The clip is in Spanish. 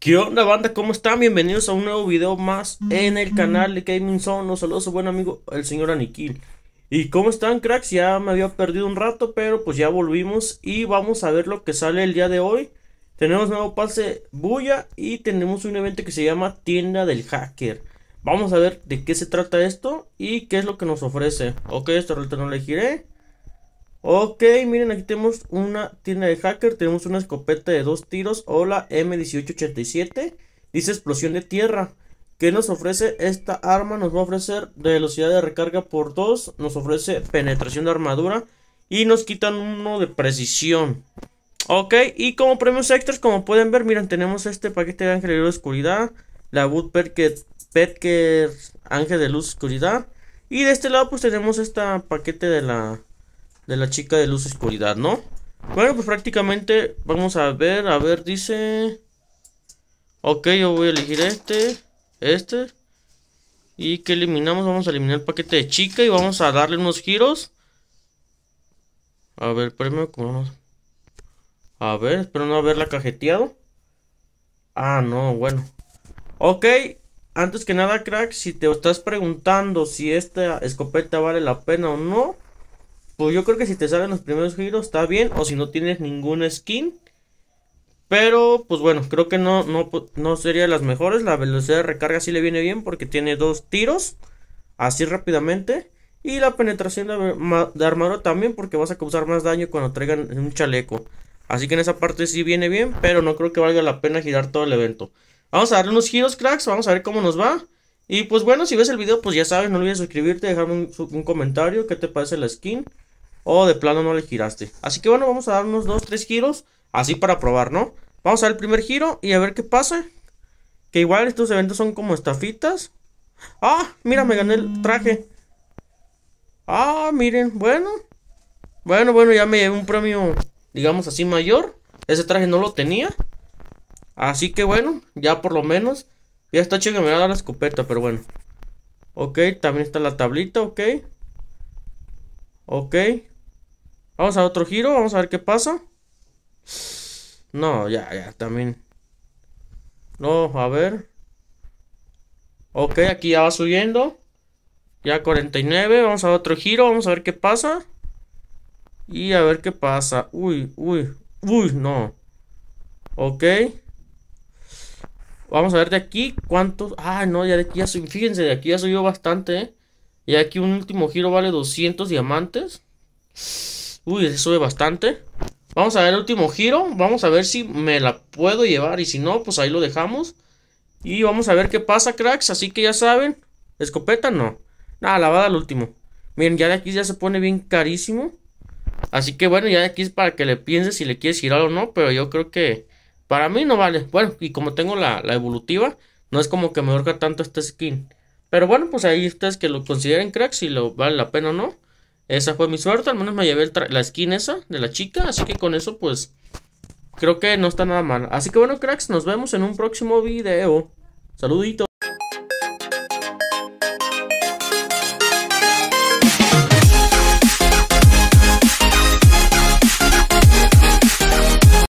¿Qué onda banda? ¿Cómo están? Bienvenidos a un nuevo video más en el canal de Gaming Zone. Un saludos a su buen amigo el señor Aniquil. ¿Y cómo están cracks? Ya me había perdido un rato, pero pues ya volvimos y vamos a ver lo que sale el día de hoy. Tenemos nuevo pase Bulla y tenemos un evento que se llama Tienda del Hacker. Vamos a ver de qué se trata esto y qué es lo que nos ofrece. Ok, esto ruta no la giré. Ok, miren, aquí tenemos una tienda de hacker. Tenemos una escopeta de dos tiros. O la M1887. Dice explosión de tierra. ¿Qué nos ofrece esta arma? Nos va a ofrecer velocidad de recarga por 2. Nos ofrece penetración de armadura. Y nos quitan uno de precisión. Ok, y como premios extras, como pueden ver, miren, tenemos este paquete de ángel de luz oscuridad. La Wood Petker ángel de luz oscuridad. Y de este lado pues tenemos este paquete de la de la chica de luz oscuridad, ¿no? Bueno, pues prácticamente vamos a ver, a ver, dice... Ok, yo voy a elegir este, este. ¿Y que eliminamos? Vamos a eliminar el paquete de chica y vamos a darle unos giros. A ver, premio, ¿cómo A ver, espero no haberla cajeteado. Ah, no, bueno. Ok, antes que nada, crack, si te estás preguntando si esta escopeta vale la pena o no... Pues yo creo que si te salen los primeros giros está bien. O si no tienes ninguna skin. Pero pues bueno, creo que no, no, pues, no sería las mejores. La velocidad de recarga sí le viene bien porque tiene dos tiros. Así rápidamente. Y la penetración de, armadura también porque vas a causar más daño cuando traigan un chaleco. Así que en esa parte sí viene bien, pero no creo que valga la pena girar todo el evento. Vamos a darle unos giros, cracks, vamos a ver cómo nos va. Y pues bueno, si ves el video, pues ya sabes, no olvides suscribirte, dejarme un, un comentario, qué te parece la skin. O de plano no le giraste. Así que bueno, vamos a dar unos 2, 3 giros. Así para probar, ¿no? Vamos a dar el primer giro y a ver qué pasa. Que igual estos eventos son como estafitas. Ah, mira, me gané el traje. Ah, miren, bueno. Bueno, bueno, ya me llevé un premio, digamos así, mayor. Ese traje no lo tenía. Así que bueno, ya por lo menos. Ya está chido me va a dar la escopeta, pero bueno. Ok, también está la tablita, ok. Ok, Vamos a otro giro, vamos a ver qué pasa. No, ya, ya, también. No, a ver. Ok, aquí ya va subiendo. Ya 49, vamos a otro giro, vamos a ver qué pasa. Y a ver qué pasa. Uy, uy, uy, no. Ok. Vamos a ver de aquí cuántos. Ah, no, ya de aquí ya subió. Fíjense, de aquí ya subió bastante, ¿eh? Y aquí un último giro vale 200 diamantes. Uy, se sube bastante. Vamos a ver el último giro. Vamos a ver si me la puedo llevar. Y si no, pues ahí lo dejamos. Y vamos a ver qué pasa, cracks. Así que ya saben. Escopeta no. Nada, la va al último. Miren, ya de aquí ya se pone bien carísimo. Así que bueno, ya de aquí es para que le pienses si le quieres girar o no. Pero yo creo que para mí no vale. Bueno, y como tengo la, evolutiva, no es como que me ahorca tanto esta skin. Pero bueno, pues ahí ustedes que lo consideren cracks si lo vale la pena o no. Esa fue mi suerte, al menos me llevé la skin esa de la chica, así que con eso pues creo que no está nada mal. Así que bueno cracks, nos vemos en un próximo video. Saluditos.